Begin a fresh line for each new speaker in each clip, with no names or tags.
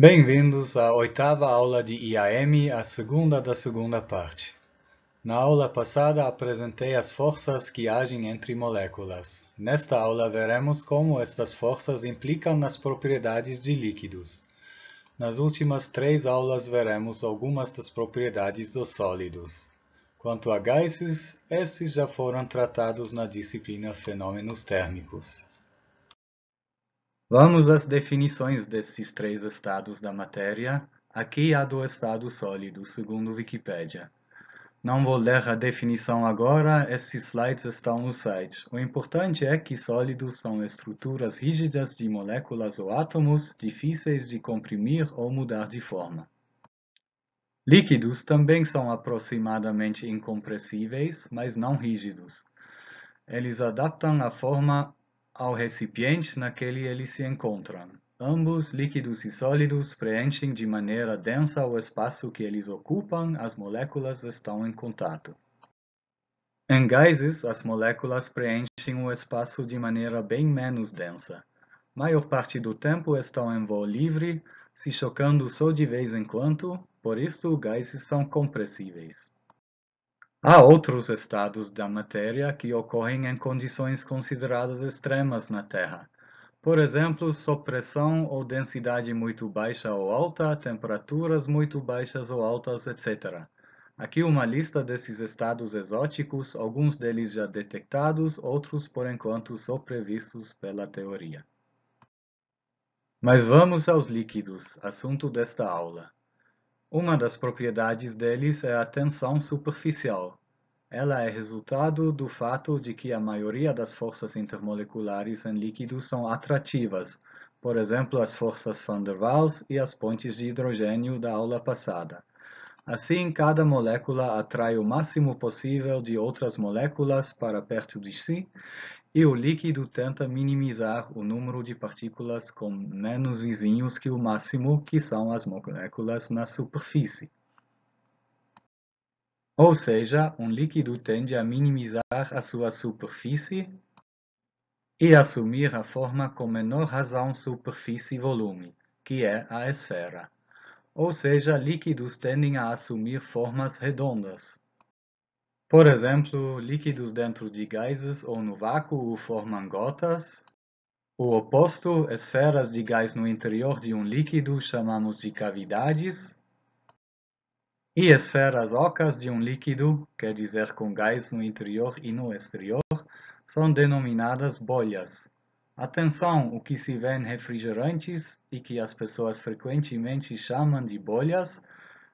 Bem-vindos à oitava aula de IAM, a segunda da segunda parte. Na aula passada apresentei as forças que agem entre moléculas. Nesta aula veremos como estas forças implicam nas propriedades de líquidos. Nas últimas três aulas veremos algumas das propriedades dos sólidos. Quanto a gases, esses já foram tratados na disciplina Fenômenos Térmicos. Vamos às definições desses três estados da matéria. Aqui há do estado sólido, segundo Wikipedia. Não vou ler a definição agora, esses slides estão no site. O importante é que sólidos são estruturas rígidas de moléculas ou átomos, difíceis de comprimir ou mudar de forma. Líquidos também são aproximadamente incompressíveis, mas não rígidos. Eles adaptam a forma ao recipiente naquele eles se encontram. Ambos, líquidos e sólidos, preenchem de maneira densa o espaço que eles ocupam, as moléculas estão em contato. Em gases, as moléculas preenchem o espaço de maneira bem menos densa. Maior parte do tempo estão em voo livre, se chocando só de vez em quando, por isso gases são compressíveis. Há outros estados da matéria que ocorrem em condições consideradas extremas na Terra. Por exemplo, sob pressão ou densidade muito baixa ou alta, temperaturas muito baixas ou altas, etc. Aqui uma lista desses estados exóticos, alguns deles já detectados, outros por enquanto só previstos pela teoria. Mas vamos aos líquidos, assunto desta aula. Uma das propriedades deles é a tensão superficial. Ela é resultado do fato de que a maioria das forças intermoleculares em líquidos são atrativas, por exemplo, as forças van der Waals e as pontes de hidrogênio da aula passada. Assim, cada molécula atrai o máximo possível de outras moléculas para perto de si, e o líquido tenta minimizar o número de partículas com menos vizinhos que o máximo, que são as moléculas na superfície. Ou seja, um líquido tende a minimizar a sua superfície e assumir a forma com menor razão superfície-volume, que é a esfera. Ou seja, líquidos tendem a assumir formas redondas. Por exemplo, líquidos dentro de gases ou no vácuo formam gotas. O oposto, esferas de gás no interior de um líquido, chamamos de cavidades. E esferas ocas de um líquido, quer dizer com gás no interior e no exterior, são denominadas bolhas. Atenção, o que se vê em refrigerantes e que as pessoas frequentemente chamam de bolhas,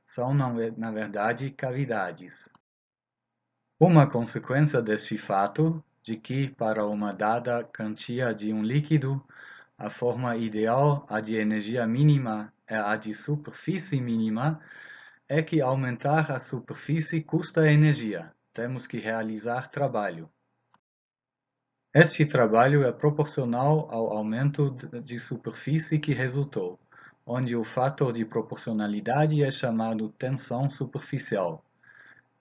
são na verdade cavidades uma consequência deste fato de que para uma dada quantia de um líquido, a forma ideal, a de energia mínima, é a de superfície mínima, é que aumentar a superfície custa energia. Temos que realizar trabalho. Este trabalho é proporcional ao aumento de superfície que resultou, onde o fator de proporcionalidade é chamado tensão superficial.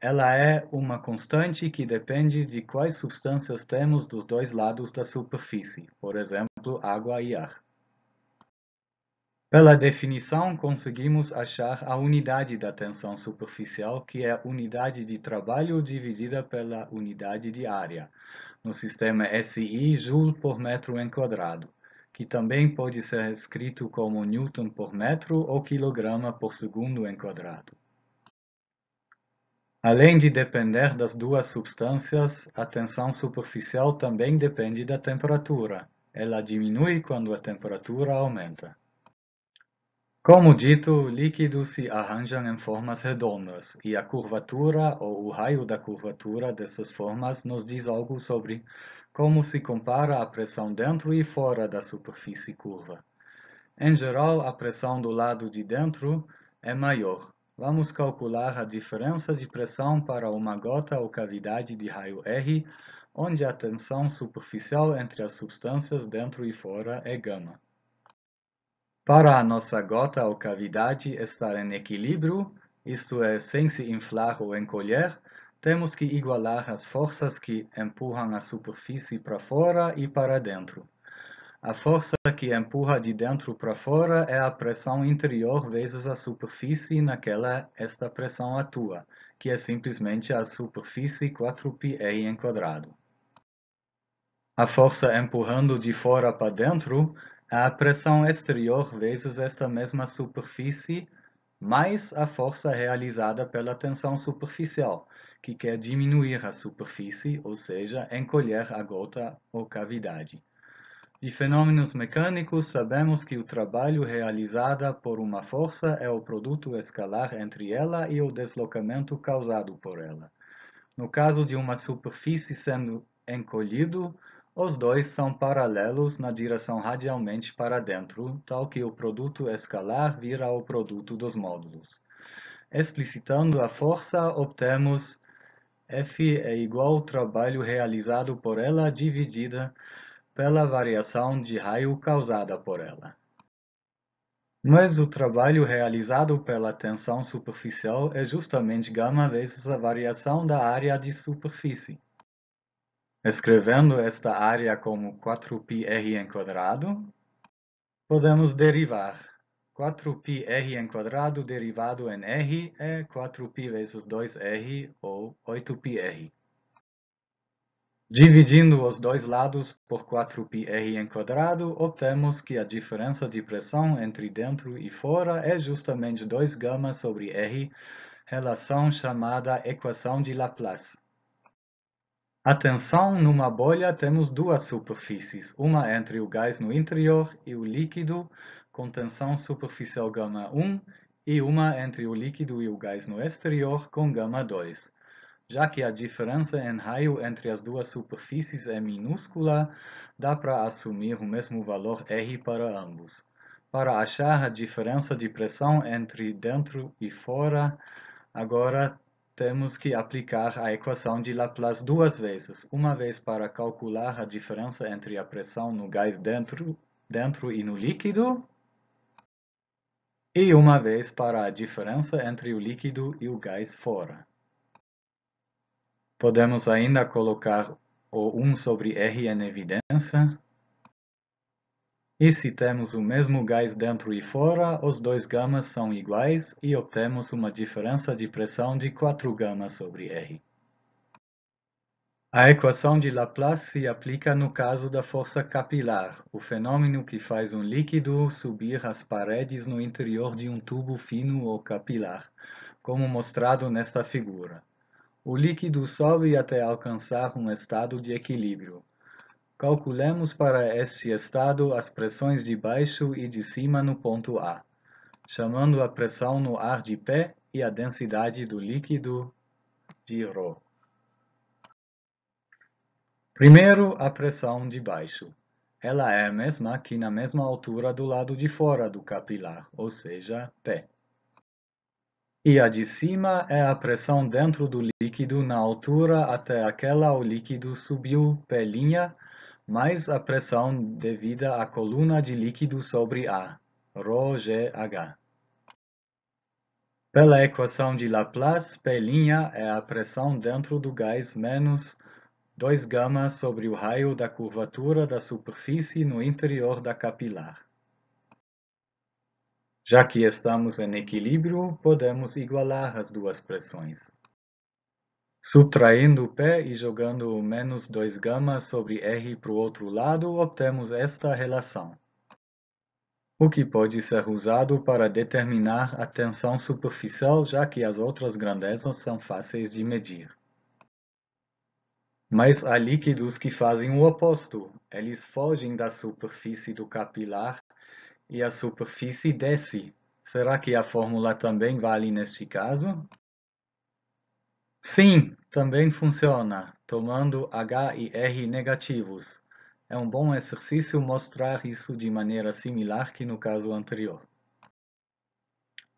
Ela é uma constante que depende de quais substâncias temos dos dois lados da superfície, por exemplo, água e ar. Pela definição, conseguimos achar a unidade da tensão superficial, que é a unidade de trabalho dividida pela unidade de área, no sistema SI, joule por metro quadrado, que também pode ser escrito como newton por metro ou quilograma por segundo quadrado. Além de depender das duas substâncias, a tensão superficial também depende da temperatura. Ela diminui quando a temperatura aumenta. Como dito, líquidos se arranjam em formas redondas, e a curvatura ou o raio da curvatura dessas formas nos diz algo sobre como se compara a pressão dentro e fora da superfície curva. Em geral, a pressão do lado de dentro é maior, Vamos calcular a diferença de pressão para uma gota ou cavidade de raio R, onde a tensão superficial entre as substâncias dentro e fora é gama. Para a nossa gota ou cavidade estar em equilíbrio, isto é, sem se inflar ou encolher, temos que igualar as forças que empurram a superfície para fora e para dentro. A força que empurra de dentro para fora é a pressão interior vezes a superfície naquela esta pressão atua, que é simplesmente a superfície 4πr em quadrado. A força empurrando de fora para dentro é a pressão exterior vezes esta mesma superfície, mais a força realizada pela tensão superficial, que quer diminuir a superfície, ou seja, encolher a gota ou cavidade. De fenômenos mecânicos, sabemos que o trabalho realizado por uma força é o produto escalar entre ela e o deslocamento causado por ela. No caso de uma superfície sendo encolhido, os dois são paralelos na direção radialmente para dentro, tal que o produto escalar vira o produto dos módulos. Explicitando a força, obtemos F é igual ao trabalho realizado por ela dividida pela variação de raio causada por ela. Mas o trabalho realizado pela tensão superficial é justamente γ vezes a variação da área de superfície. Escrevendo esta área como 4πr podemos derivar. 4πr derivado em r é 4π vezes 2r ou 8πr. Dividindo os dois lados por 4πr², obtemos que a diferença de pressão entre dentro e fora é justamente 2γ sobre r, relação chamada equação de Laplace. Atenção, numa bolha temos duas superfícies, uma entre o gás no interior e o líquido, com tensão superficial γ1, e uma entre o líquido e o gás no exterior, com γ2. Já que a diferença em raio entre as duas superfícies é minúscula, dá para assumir o mesmo valor R para ambos. Para achar a diferença de pressão entre dentro e fora, agora temos que aplicar a equação de Laplace duas vezes, uma vez para calcular a diferença entre a pressão no gás dentro, dentro e no líquido, e uma vez para a diferença entre o líquido e o gás fora. Podemos ainda colocar o 1 sobre R em evidência. E se temos o mesmo gás dentro e fora, os dois gamas são iguais e obtemos uma diferença de pressão de 4 gamas sobre R. A equação de Laplace se aplica no caso da força capilar, o fenômeno que faz um líquido subir as paredes no interior de um tubo fino ou capilar, como mostrado nesta figura. O líquido sobe até alcançar um estado de equilíbrio. Calculemos para esse estado as pressões de baixo e de cima no ponto A, chamando a pressão no ar de P e a densidade do líquido de ρ. Primeiro, a pressão de baixo. Ela é a mesma que na mesma altura do lado de fora do capilar, ou seja, P. E a de cima é a pressão dentro do líquido na altura até aquela o líquido subiu pelinha, mais a pressão devida à coluna de líquido sobre A, ρgH. Pela equação de Laplace, pelinha é a pressão dentro do gás menos 2 γ sobre o raio da curvatura da superfície no interior da capilar. Já que estamos em equilíbrio, podemos igualar as duas pressões. Subtraindo o P e jogando o menos 2 gama sobre R para o outro lado, obtemos esta relação, o que pode ser usado para determinar a tensão superficial, já que as outras grandezas são fáceis de medir. Mas há líquidos que fazem o oposto. Eles fogem da superfície do capilar e a superfície desce. Será que a fórmula também vale neste caso? Sim, também funciona, tomando H e R negativos. É um bom exercício mostrar isso de maneira similar que no caso anterior.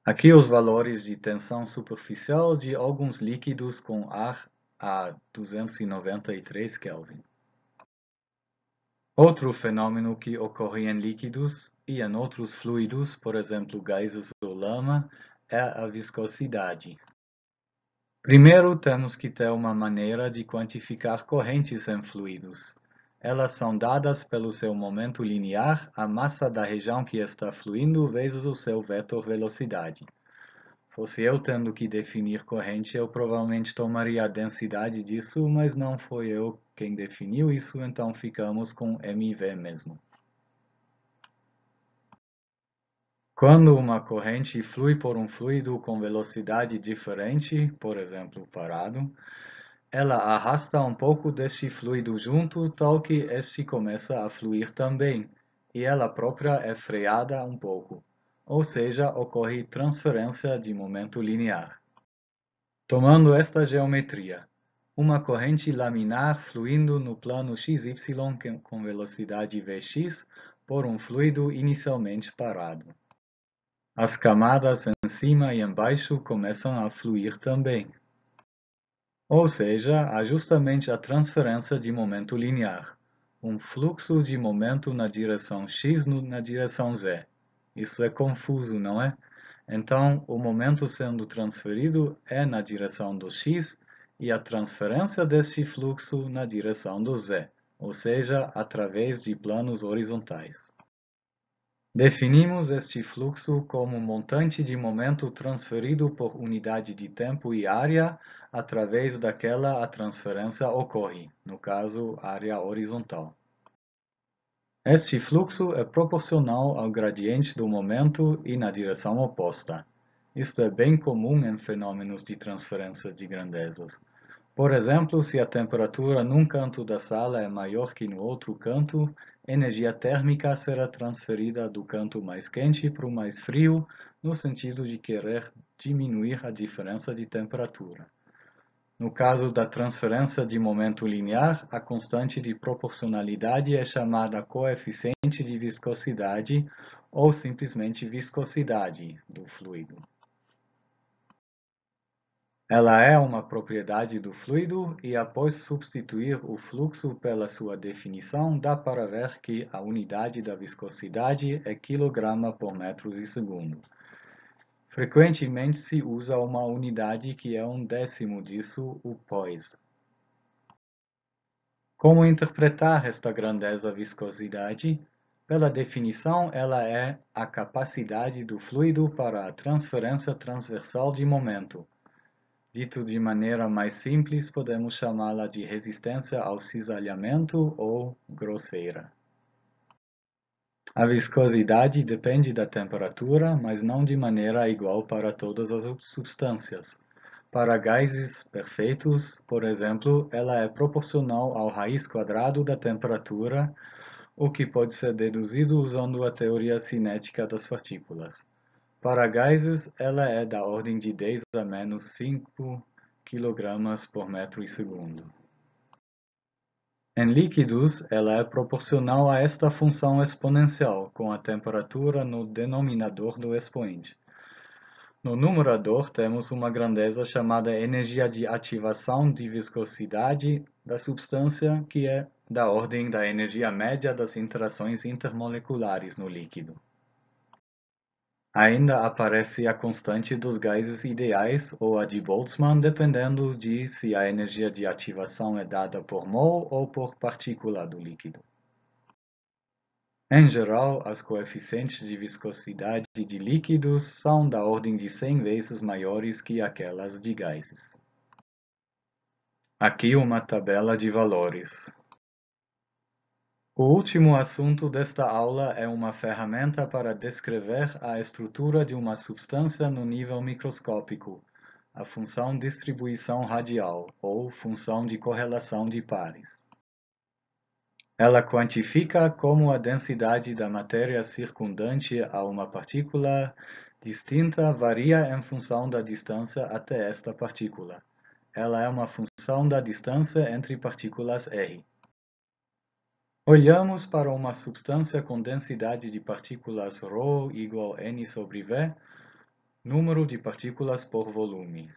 Aqui os valores de tensão superficial de alguns líquidos com ar a 293 Kelvin. Outro fenômeno que ocorre em líquidos e em outros fluidos, por exemplo, gases ou lama, é a viscosidade. Primeiro, temos que ter uma maneira de quantificar correntes em fluidos. Elas são dadas pelo seu momento linear, a massa da região que está fluindo, vezes o seu vetor velocidade. Fosse eu tendo que definir corrente, eu provavelmente tomaria a densidade disso, mas não foi eu quem definiu isso, então ficamos com MV mesmo. Quando uma corrente flui por um fluido com velocidade diferente, por exemplo, parado, ela arrasta um pouco deste fluido junto, tal que este começa a fluir também, e ela própria é freada um pouco ou seja, ocorre transferência de momento linear. Tomando esta geometria, uma corrente laminar fluindo no plano xy com velocidade vx por um fluido inicialmente parado. As camadas em cima e embaixo começam a fluir também. Ou seja, há justamente a transferência de momento linear, um fluxo de momento na direção x na direção z. Isso é confuso, não é? Então, o momento sendo transferido é na direção do x e a transferência deste fluxo na direção do z, ou seja, através de planos horizontais. Definimos este fluxo como montante de momento transferido por unidade de tempo e área através daquela a transferência ocorre, no caso, área horizontal. Este fluxo é proporcional ao gradiente do momento e na direção oposta. Isto é bem comum em fenômenos de transferência de grandezas. Por exemplo, se a temperatura num canto da sala é maior que no outro canto, energia térmica será transferida do canto mais quente para o mais frio, no sentido de querer diminuir a diferença de temperatura. No caso da transferência de momento linear, a constante de proporcionalidade é chamada coeficiente de viscosidade ou simplesmente viscosidade do fluido. Ela é uma propriedade do fluido e após substituir o fluxo pela sua definição, dá para ver que a unidade da viscosidade é quilograma por metros e segundo. Frequentemente se usa uma unidade que é um décimo disso, o pós. Como interpretar esta grandeza viscosidade? Pela definição, ela é a capacidade do fluido para a transferência transversal de momento. Dito de maneira mais simples, podemos chamá-la de resistência ao cisalhamento ou grosseira. A viscosidade depende da temperatura, mas não de maneira igual para todas as substâncias. Para gases perfeitos, por exemplo, ela é proporcional ao raiz quadrado da temperatura, o que pode ser deduzido usando a teoria cinética das partículas. Para gases, ela é da ordem de 10 a menos 5 kg por metro e segundo. Em líquidos, ela é proporcional a esta função exponencial, com a temperatura no denominador do expoente. No numerador, temos uma grandeza chamada energia de ativação de viscosidade da substância, que é da ordem da energia média das interações intermoleculares no líquido. Ainda aparece a constante dos gases ideais ou a de Boltzmann, dependendo de se a energia de ativação é dada por mol ou por partícula do líquido. Em geral, as coeficientes de viscosidade de líquidos são da ordem de 100 vezes maiores que aquelas de gases. Aqui uma tabela de valores. O último assunto desta aula é uma ferramenta para descrever a estrutura de uma substância no nível microscópico, a função distribuição radial, ou função de correlação de pares. Ela quantifica como a densidade da matéria circundante a uma partícula distinta varia em função da distância até esta partícula. Ela é uma função da distância entre partículas R. Olhamos para uma substância com densidade de partículas ρ igual a n sobre v, número de partículas por volume.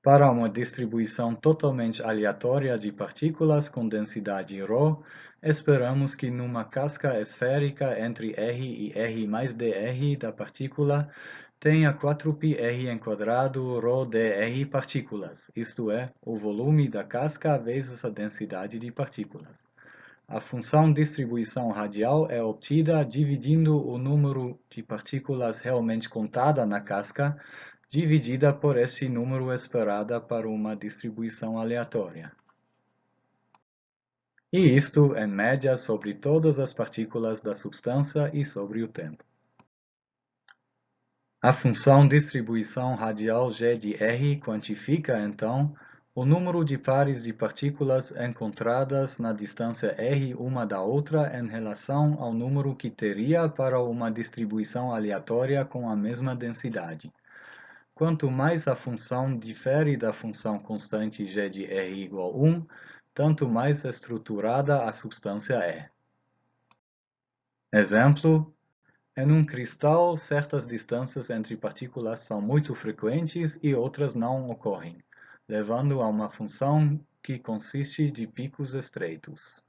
Para uma distribuição totalmente aleatória de partículas com densidade ρ, esperamos que numa casca esférica entre R e R mais dr da partícula tenha 4πr em quadrado ρ dr partículas, isto é, o volume da casca vezes a densidade de partículas. A função distribuição radial é obtida dividindo o número de partículas realmente contada na casca dividida por esse número esperada para uma distribuição aleatória. E isto é média sobre todas as partículas da substância e sobre o tempo. A função distribuição radial g de R quantifica, então, o número de pares de partículas encontradas na distância r uma da outra em relação ao número que teria para uma distribuição aleatória com a mesma densidade. Quanto mais a função difere da função constante g de r igual a 1, tanto mais estruturada a substância é. Exemplo, em um cristal, certas distâncias entre partículas são muito frequentes e outras não ocorrem levando a uma função que consiste de picos estreitos.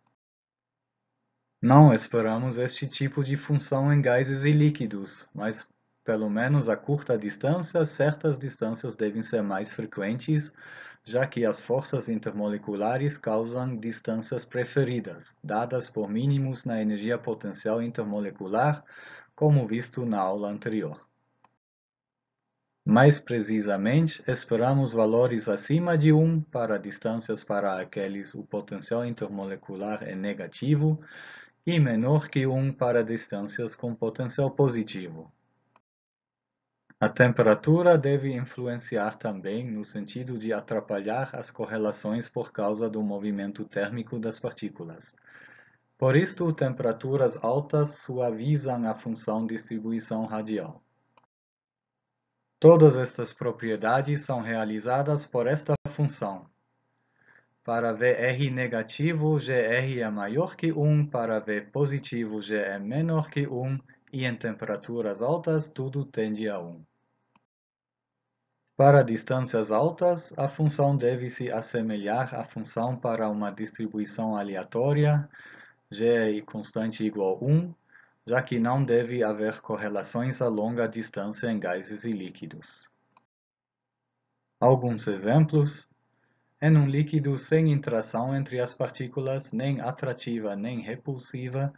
Não esperamos este tipo de função em gases e líquidos, mas pelo menos a curta distância, certas distâncias devem ser mais frequentes, já que as forças intermoleculares causam distâncias preferidas, dadas por mínimos na energia potencial intermolecular, como visto na aula anterior. Mais precisamente, esperamos valores acima de 1 para distâncias para as quais o potencial intermolecular é negativo e menor que 1 para distâncias com potencial positivo. A temperatura deve influenciar também no sentido de atrapalhar as correlações por causa do movimento térmico das partículas. Por isto, temperaturas altas suavizam a função distribuição radial. Todas estas propriedades são realizadas por esta função. Para VR negativo, GR é maior que 1, para V positivo, G é menor que 1, e em temperaturas altas tudo tende a 1. Para distâncias altas, a função deve se assemelhar à função para uma distribuição aleatória, G é constante igual a 1, já que não deve haver correlações a longa distância em gases e líquidos. Alguns exemplos. Em é um líquido sem interação entre as partículas, nem atrativa nem repulsiva,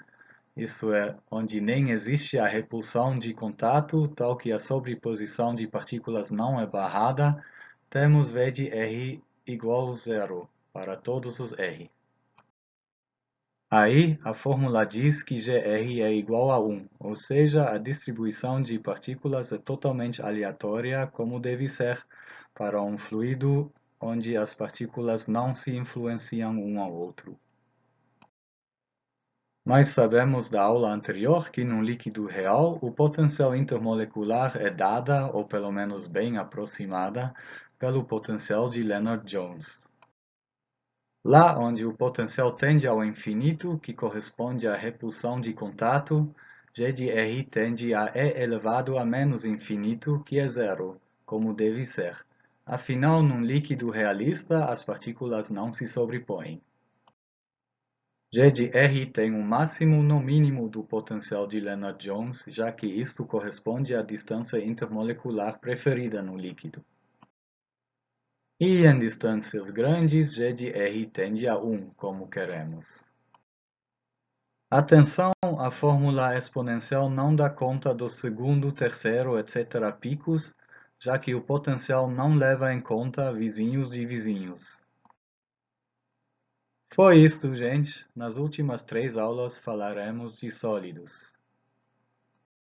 isso é, onde nem existe a repulsão de contato, tal que a sobreposição de partículas não é barrada, temos V de R igual a zero para todos os R. Aí, a fórmula diz que GR é igual a 1, ou seja, a distribuição de partículas é totalmente aleatória, como deve ser, para um fluido onde as partículas não se influenciam um ao outro. Mas sabemos da aula anterior que num líquido real o potencial intermolecular é dada, ou pelo menos bem aproximada, pelo potencial de Leonard Jones. Lá onde o potencial tende ao infinito, que corresponde à repulsão de contato, g de r tende a e elevado a menos infinito, que é zero, como deve ser. Afinal, num líquido realista, as partículas não se sobrepõem. G de R tem um máximo no mínimo do potencial de Leonard-Jones, já que isto corresponde à distância intermolecular preferida no líquido. E em distâncias grandes, g de r tende a 1, como queremos. Atenção, a fórmula exponencial não dá conta do segundo, terceiro, etc. picos, já que o potencial não leva em conta vizinhos de vizinhos. Foi isto, gente. Nas últimas três aulas falaremos de sólidos.